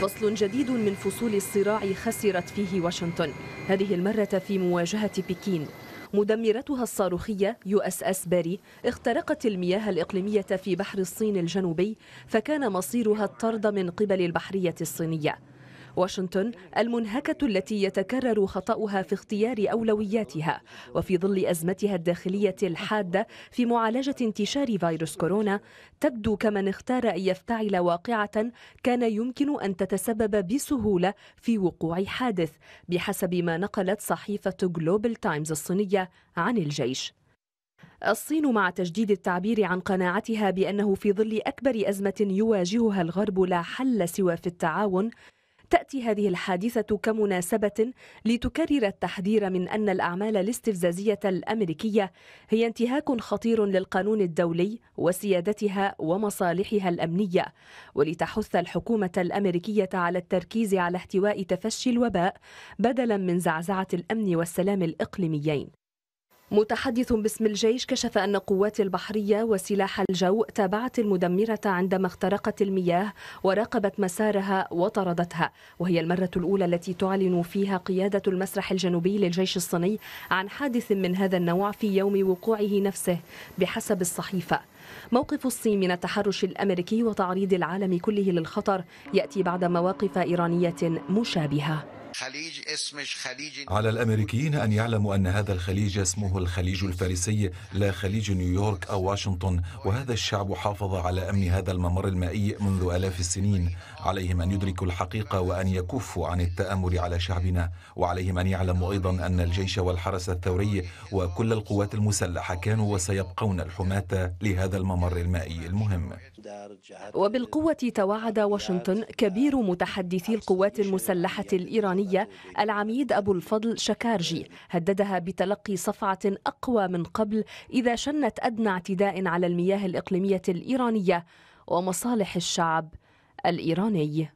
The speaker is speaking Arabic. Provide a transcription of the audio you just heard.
فصل جديد من فصول الصراع خسرت فيه واشنطن هذه المرة في مواجهة بكين مدمرتها الصاروخية يو اس اس باري اخترقت المياه الإقليمية في بحر الصين الجنوبي فكان مصيرها الطرد من قبل البحرية الصينية واشنطن المنهكة التي يتكرر خطأها في اختيار أولوياتها وفي ظل أزمتها الداخلية الحادة في معالجة انتشار فيروس كورونا تبدو كمن اختار أن يفتعل واقعة كان يمكن أن تتسبب بسهولة في وقوع حادث بحسب ما نقلت صحيفة جلوبال تايمز الصينية عن الجيش الصين مع تجديد التعبير عن قناعتها بأنه في ظل أكبر أزمة يواجهها الغرب لا حل سوى في التعاون تأتي هذه الحادثة كمناسبة لتكرر التحذير من أن الأعمال الاستفزازية الأمريكية هي انتهاك خطير للقانون الدولي وسيادتها ومصالحها الأمنية ولتحث الحكومة الأمريكية على التركيز على احتواء تفشي الوباء بدلا من زعزعة الأمن والسلام الإقليميين متحدث باسم الجيش كشف أن قوات البحرية وسلاح الجو تابعت المدمرة عندما اخترقت المياه وراقبت مسارها وطردتها وهي المرة الأولى التي تعلن فيها قيادة المسرح الجنوبي للجيش الصيني عن حادث من هذا النوع في يوم وقوعه نفسه بحسب الصحيفة موقف الصين من التحرش الأمريكي وتعريض العالم كله للخطر يأتي بعد مواقف إيرانية مشابهة خليج اسمش خليج على الأمريكيين أن يعلموا أن هذا الخليج اسمه الخليج الفارسي لا خليج نيويورك أو واشنطن وهذا الشعب حافظ على أمن هذا الممر المائي منذ آلاف السنين عليهم أن يدركوا الحقيقة وأن يكفوا عن التآمر على شعبنا وعليهم أن يعلموا أيضا أن الجيش والحرس الثوري وكل القوات المسلحة كانوا وسيبقون الحماة لهذا الممر المائي المهم وبالقوة توعد واشنطن كبير متحدثي القوات المسلحة الإيرانية العالمية العميد أبو الفضل شكارجي هددها بتلقي صفعة أقوى من قبل إذا شنت أدنى اعتداء على المياه الإقليمية الإيرانية ومصالح الشعب الإيراني